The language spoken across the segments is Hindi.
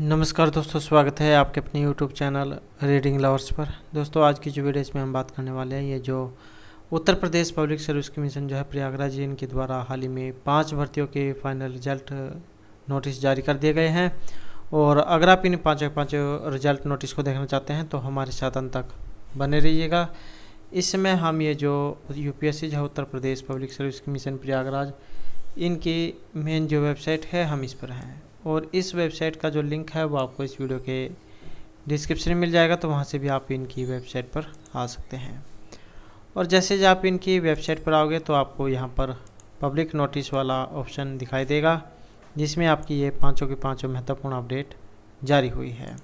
नमस्कार दोस्तों स्वागत है आपके अपने यूट्यूब चैनल रीडिंग लवर्स पर दोस्तों आज की जो वीडियो इसमें हम बात करने वाले हैं ये जो Uttar Pradesh public service commission जो है प्रयागराज इनके द्वारा हाल ही में पांच भर्तियों के फाइनल रिजल्ट नोटिस जारी कर दिए गए हैं और अगर आप इन पाँचों पाँच रिजल्ट नोटिस को देखना चाहते हैं तो हमारे साथ अंत तक बने रहिएगा इस समय हम ये जो यूपीएससी जो है Uttar Pradesh public service commission Prayagraj इनकी मेन जो वेबसाइट है हम इस पर हैं और इस वेबसाइट का जो लिंक है वो आपको इस वीडियो के डिस्क्रिप्शन में मिल जाएगा तो वहाँ से भी आप इनकी वेबसाइट पर आ सकते हैं और जैसे जब आप इनकी वेबसाइट पर आओगे तो आपको यहाँ पर पब्लिक नोटिस वाला ऑप्शन दिखाई देगा जिसमें आपकी ये पाँचों के पाँचों महत्वपूर्ण अपडेट जारी हुई है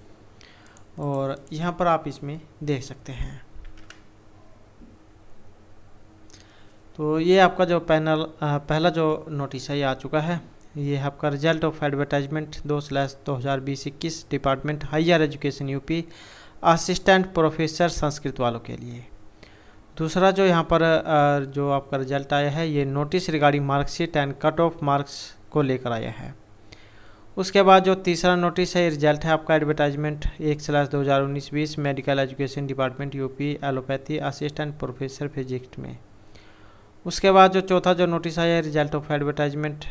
और यहाँ पर आप इसमें देख सकते हैं तो ये आपका जो पैनल पहला जो नोटिस है ये आ चुका है ये आपका रिजल्ट ऑफ एडवर्टाइजमेंट दो स्लैस दो हज़ार बीस इक्कीस department higher education UP assistant professor Sanskrit वालों के लिए दूसरा जो यहाँ पर जो आपका रिजल्ट आया है ये notice regarding marksheet and cut off marks को लेकर आया है उसके बाद जो तीसरा नोटिस है रिजल्ट है आपका एडवर्टाइजमेंट एक स्लैस दो हज़ार उन्नीस बीस medical education department UP allopathy assistant professor physics में उसके बाद जो चौथा जो नोटिस आया है रिजल्ट ऑफ एडवर्टाइजमेंट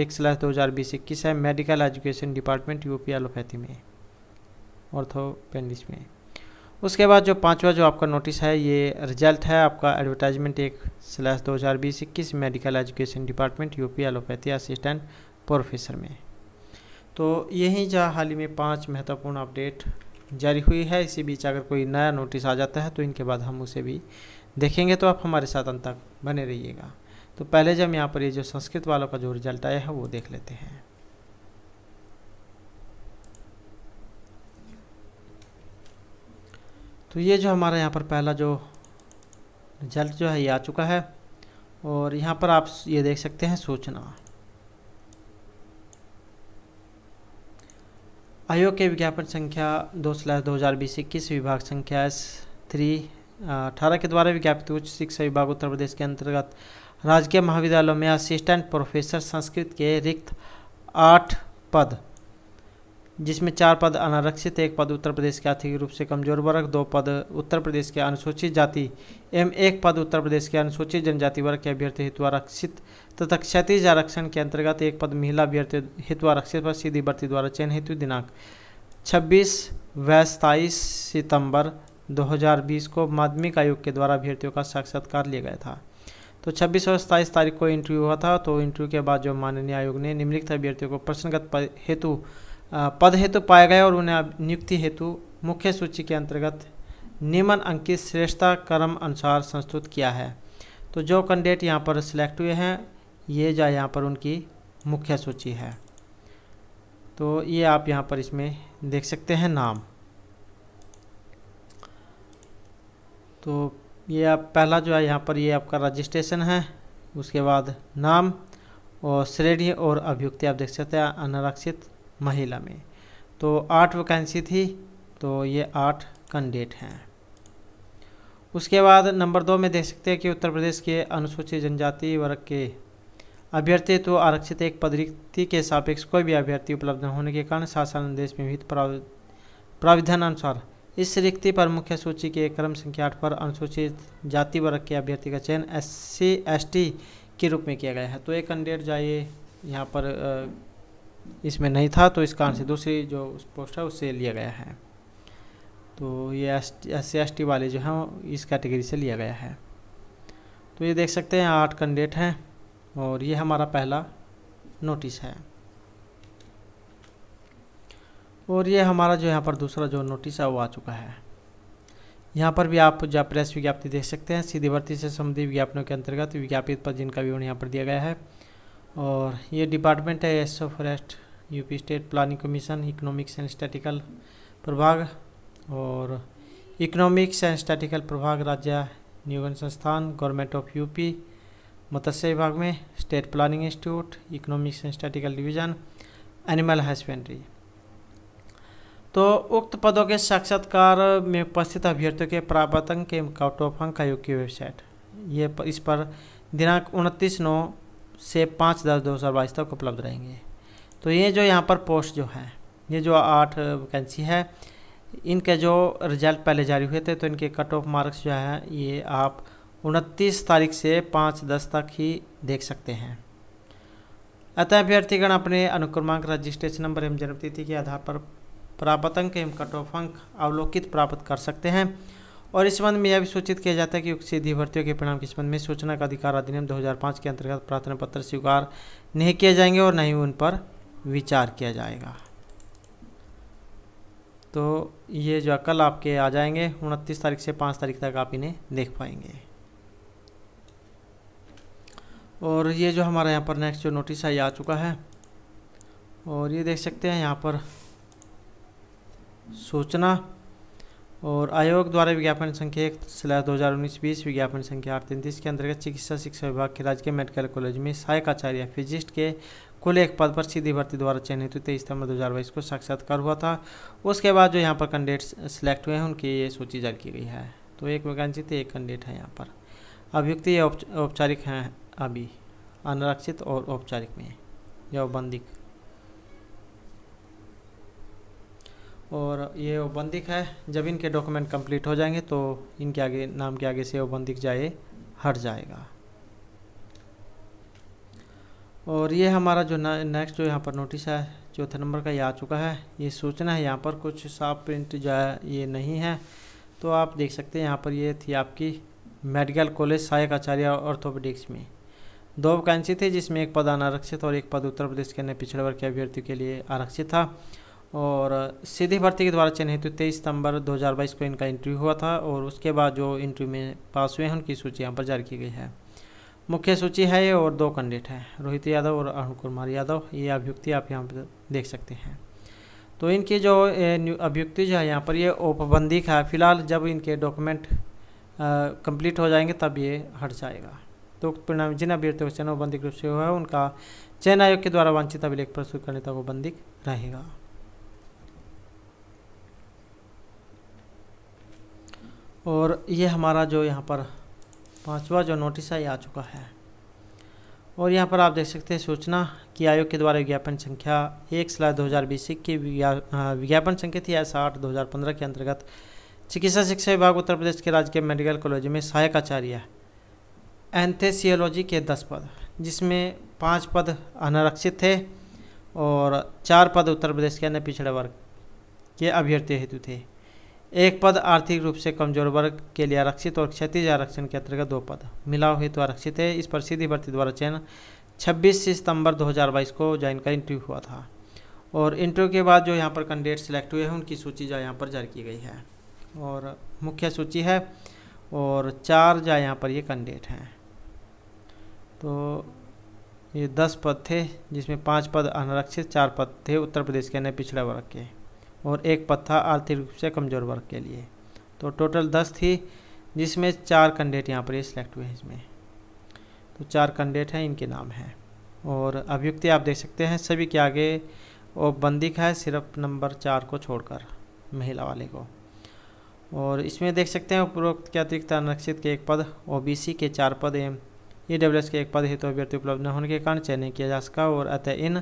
एक स्लैश दो हज़ार बीस इक्कीस है medical education department UP allopathy में ऑर्थोपेंडिस में उसके बाद जो पांचवा जो आपका नोटिस है ये रिजल्ट है आपका एडवर्टाइजमेंट एक स्लैश दो हज़ार बीस इक्कीस medical education department UP allopathy assistant professor में तो यही जहाँ हाल ही में पाँच महत्वपूर्ण अपडेट जारी हुई है इसी बीच अगर कोई नया नोटिस आ जाता है तो इनके बाद हम उसे भी देखेंगे तो आप हमारे साथ अंत तक बने रहिएगा तो पहले जब यहाँ पर ये जो संस्कृत वालों का जो रिजल्ट आया है वो देख लेते हैं तो ये जो हमारा यहाँ पर पहला जो रिजल्ट जो है ये आ चुका है और यहाँ पर आप ये देख सकते हैं सूचना आयोग के विज्ञापन संख्या दो स्लैस दो हज़ार बीस इक्कीस विभाग संख्या एस थ्री अठारह के द्वारा विज्ञापित उच्च शिक्षा विभाग उत्तर प्रदेश के अंतर्गत राजकीय महाविद्यालयों में असिस्टेंट प्रोफेसर संस्कृत के रिक्त आठ पद जिसमें चार पद अनारक्षित एक पद उत्तर प्रदेश के आर्थिक रूप से कमजोर वर्ग दो पद उत्तर प्रदेश के अनुसूचित जाति एवं एक पद उत्तर प्रदेश के अनुसूचित जनजाति वर्ग के अभ्यर्थी हेतु आरक्षित तथा क्षतिज आरक्षण के अंतर्गत एक पद महिला अभ्यर्थी हेतु आरक्षित पर सीधी भर्ती द्वारा चयन हेतु दिनांक छब्बीस व सताईस सितंबर 2020 को माध्यमिक आयोग के द्वारा अभ्यर्थियों का साक्षात्कार लिया गया था तो छब्बीस और सत्ताईस तारीख को इंटरव्यू हुआ था तो इंटरव्यू के बाद जो माननीय आयोग ने निम्नलिखित अभ्यर्थियों को प्रश्नगत हेतु पद हेतु पाए गए और उन्हें नियुक्ति हेतु मुख्य सूची के अंतर्गत नियमन अंकित श्रेष्ठता क्रम अनुसार संस्तुत किया है तो जो कैंडिडेट यहाँ पर सिलेक्ट हुए हैं ये जो यहाँ पर उनकी मुख्य सूची है तो ये आप यहाँ पर इसमें देख सकते हैं नाम तो ये आप पहला जो है यहाँ पर ये आपका रजिस्ट्रेशन है उसके बाद नाम और श्रेणी और अभियुक्ति आप देख सकते हैं अनारक्षित महिला में तो आठ वैकेंसी थी तो ये आठ कैंडिडेट हैं उसके बाद नंबर दो में देख सकते हैं कि उत्तर प्रदेश के अनुसूचित जनजाति वर्ग के अभ्यर्थी तो आरक्षित एक पदरिक्ति के सापेक्ष कोई भी अभ्यर्थी उपलब्ध न होने के कारण शासन देश में प्राविधान अनुसार इस रिक्ति पर मुख्य सूची के क्रम संख्या आठ पर अनुसूचित जाति वर्ग के अभ्यर्थी का चयन एस सी एस टी के रूप में किया गया है तो एक कैंडिडेट जो ये यहाँ पर इसमें नहीं था तो इस कारण से दूसरी जो पोस्ट है उससे लिया गया है तो ये एस सी एस टी वाले जो हैं इस कैटेगरी से लिया गया है तो ये देख सकते हैं आठ कैंडिडेट हैं और ये हमारा पहला नोटिस है और ये हमारा जो यहाँ पर दूसरा जो नोटिस है वो आ चुका है यहाँ पर भी आप जब प्रेस विज्ञप्ति देख सकते हैं सीधी भर्ती से संबंधित विज्ञापनों के अंतर्गत विज्ञापित पर जिनका विवरण यहाँ पर दिया गया है और ये डिपार्टमेंट है एस forest UP state planning commission economics and statistical प्रभाग और इकोनॉमिक्स एंड स्टैटिकल प्रभाग राज्य नियोजन संस्थान गवर्नमेंट ऑफ यूपी मत्स्य विभाग में state planning institute economics and statistical division animal husbandry तो उक्त पदों के साक्षात्कार में उपस्थित अभ्यर्थियों के प्रापतंक के कट ऑफ अंक आयोग की वेबसाइट ये प, इस पर दिनांक उनतीस नौ से पाँच दस दो हज़ार बाईस तक उपलब्ध रहेंगे तो ये जो यहाँ पर पोस्ट जो है ये जो आठ वैकेंसी है इनके जो रिजल्ट पहले जारी हुए थे तो इनके कट ऑफ मार्क्स जो है ये आप उनतीस तारीख से पाँच दस तक ही देख सकते हैं अतः अभ्यर्थीगण अपने अनुक्रमांक रजिस्ट्रेशन नंबर एवं जन्मतिथि के आधार पर प्रापतंक एवं कटोफंक अवलोकित प्राप्त कर सकते हैं और इस संबंध में यह भी सूचित किया जाता है कि उक्त सीधी भर्तियों के परिणाम के संबंध में सूचना का अधिकार अधिनियम 2005 के अंतर्गत प्रार्थना पत्र स्वीकार नहीं किए जाएंगे और न ही उन पर विचार किया जाएगा तो ये जो कल आपके आ जाएंगे उनतीस तारीख से पाँच तारीख तक आप इन्हें देख पाएंगे और ये जो हमारा यहाँ पर नेक्स्ट जो नोटिस है ये आ चुका है और ये देख सकते हैं यहाँ पर सूचना और आयोग द्वारा विज्ञापन संख्या एक सिलास दो हज़ार उन्नीस बीस विज्ञापन संख्या आठ तैंतीस के अंतर्गत चिकित्सा शिक्षा विभाग के राजकीय मेडिकल कॉलेज में सहायक आचार्य फिजिस्ट के कुल एक पद पर सीधी भर्ती द्वारा चयनित हुई तेईस सितंबर दो हज़ार बाईस को साक्षात्कार हुआ था उसके बाद जो यहाँ पर कैंडिडेट सिलेक्ट हुए हैं उनकी ये सूची जारी की गई है तो एक वैकेंसी थी एक कैंडिडेट है यहाँ पर अभियुक्ति औपचारिक हैं अभी अनारक्षित और औपचारिक में यौबंदिक और ये बंदिक है जब इनके डॉक्यूमेंट कंप्लीट हो जाएंगे तो इनके आगे नाम के आगे से वो बंदिक जाए हट जाएगा और ये हमारा जो नेक्स्ट जो यहाँ पर नोटिस है चौथे नंबर का ये आ चुका है ये सूचना है यहाँ पर कुछ साफ प्रिंट जो है ये नहीं है तो आप देख सकते हैं यहाँ पर ये थी आपकी मेडिकल कॉलेज सहायक आचार्य ऑर्थोपेडिक्स में दो वैकेंसी थी जिसमें एक पद अनारक्षित और एक पद उत्तर प्रदेश के अन्य पिछड़े वर्ग के अभ्यर्थियों के लिए आरक्षित था और सीधी भर्ती के द्वारा चयन हेतु तेईस सितंबर 2022 को इनका इंटरव्यू हुआ था और उसके बाद जो इंटरव्यू में पास हुए हैं उनकी सूची यहाँ पर जारी की गई है मुख्य सूची है ये और दो कैंडिडेट हैं रोहित यादव और अरुण कुमार यादव ये अभियुक्ति आप यहाँ पर देख सकते हैं तो इनकी जो अभियुक्ति जो है यहाँ पर ये औपबंधिक है फिलहाल जब इनके डॉक्यूमेंट कंप्लीट हो जाएंगे तब ये हट जाएगा तो परिणाम जिन अभ्यर्थियों का चयन औपबंधिक रूप से हुआ है उनका चयन आयोग के द्वारा वांछित अभिलेख प्रस्तुत करने तक औपबंधिक रहेगा और ये हमारा जो यहाँ पर पांचवा जो नोटिस है ये आ चुका है और यहाँ पर आप देख सकते हैं सूचना कि आयोग के द्वारा विज्ञापन संख्या एक सलाह दो हज़ार बीस की विज्ञापन संख्या थी एस आठ दो हज़ार पंद्रह के अंतर्गत चिकित्सा शिक्षा विभाग उत्तर प्रदेश के राजकीय मेडिकल कॉलेज में सहायक आचार्य एंथेसियोलॉजी के दस पद जिसमें पाँच पद अनारक्षित थे और चार पद उत्तर प्रदेश के अन्य पिछड़े वर्ग के अभ्यर्थी हेतु थे एक पद आर्थिक रूप से कमजोर वर्ग के लिए आरक्षित और क्षतिज आरक्षण के अंतर्गत दो पद मिला हेतु आरक्षित है इस पर सीधी भर्ती द्वारा चयन 26 सितंबर 2022 को ज्वाइन का इंटरव्यू हुआ था और इंटरव्यू के बाद जो यहाँ पर कैंडिडेट सिलेक्ट हुए हैं उनकी सूची जो यहाँ पर जारी की गई है और मुख्य सूची है और चार जो यहाँ पर ये कैंडिडेट हैं तो ये दस पद थे जिसमें पाँच पद अनारक्षित चार पद थे उत्तर प्रदेश के अन्य पिछड़ा वर्ग के और एक पत्था आर्थिक रूप से कमज़ोर वर्ग के लिए तो टोटल दस थी जिसमें चार कैंडिडेट यहाँ पर ये सिलेक्ट हुए हैं इसमें तो चार कैंडिडेट हैं इनके नाम हैं और अभियुक्ति आप देख सकते हैं सभी के आगे और बंदी है सिर्फ नंबर चार को छोड़कर महिला वाले को और इसमें देख सकते हैं उपरोक्त के अतिरिक्त अनरक्षित के एक पद ओबीसी के चार पद एम ई e के एक पद हेतु तो अभ्यर्थी उपलब्ध न होने के कारण चयन किया जा सका और अतः इन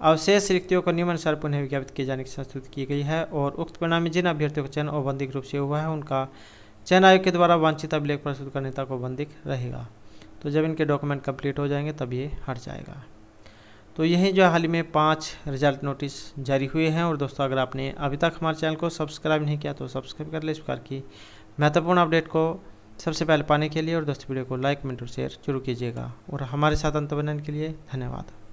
अवशेष रिक्तियों को निम्नानुसार पुनः विज्ञापित किए जाने की संस्तुत की गई है और उक्त परिणाम में जिन अभ्यर्थियों का चयन औबंधिक रूप से हुआ है उनका चयन आयोग के द्वारा वांछित अभिलेख प्रस्तुत करने तक औबंधिक रहेगा तो जब इनके डॉक्यूमेंट कंप्लीट हो जाएंगे तब ये हट जाएगा तो यही जो हाल ही में पाँच रिजल्ट नोटिस जारी हुए हैं और दोस्तों अगर आपने अभी तक हमारे चैनल को सब्सक्राइब नहीं किया तो सब्सक्राइब कर ले इस प्रकार की महत्वपूर्ण अपडेट को सबसे पहले पाने के लिए और दोस्तों वीडियो को लाइक कमेंट और शेयर जरूर कीजिएगा और हमारे साथ अंत बनने के लिए धन्यवाद